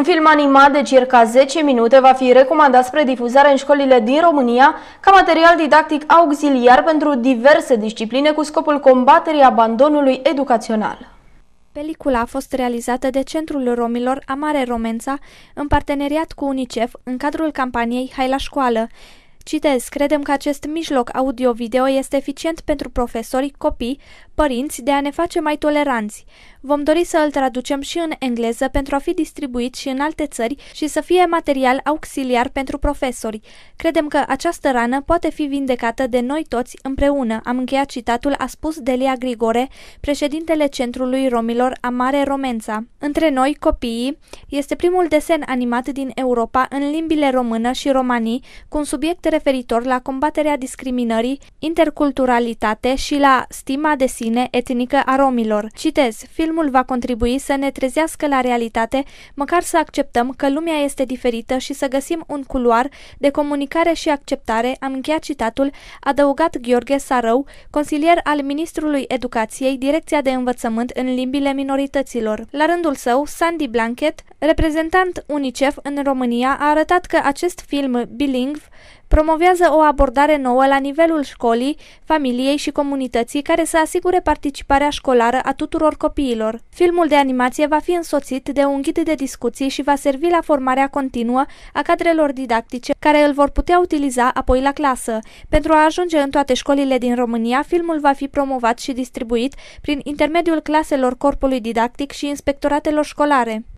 Un film animat de circa 10 minute va fi recomandat spre difuzare în școlile din România ca material didactic auxiliar pentru diverse discipline cu scopul combaterii abandonului educațional. Pelicula a fost realizată de Centrul Romilor Amare Romența în parteneriat cu UNICEF în cadrul campaniei Hai la școală. Citez, credem că acest mijloc audio-video este eficient pentru profesori, copii, părinți de a ne face mai toleranți. Vom dori să îl traducem și în engleză pentru a fi distribuit și în alte țări și să fie material auxiliar pentru profesori. Credem că această rană poate fi vindecată de noi toți împreună. Am încheiat citatul, a spus Delia Grigore, președintele Centrului Romilor Amare Romența. Între noi, copiii, este primul desen animat din Europa în limbile română și romanii, cu un subiect referitor la combaterea discriminării, interculturalitate și la stima de sine etnică a romilor. Citez, filmul va contribui să ne trezească la realitate, măcar să acceptăm că lumea este diferită și să găsim un culoar de comunicare și acceptare, am încheiat citatul, adăugat Gheorghe Sarău, consilier al Ministrului Educației, Direcția de Învățământ în limbile minorităților. La rândul său, Sandy Blanket, reprezentant UNICEF în România, a arătat că acest film bilingv promovează o abordare nouă la nivelul școlii, familiei și comunității care să asigure participarea școlară a tuturor copiilor. Filmul de animație va fi însoțit de un ghid de discuții și va servi la formarea continuă a cadrelor didactice care îl vor putea utiliza apoi la clasă. Pentru a ajunge în toate școlile din România, filmul va fi promovat și distribuit prin intermediul claselor corpului didactic și inspectoratelor școlare.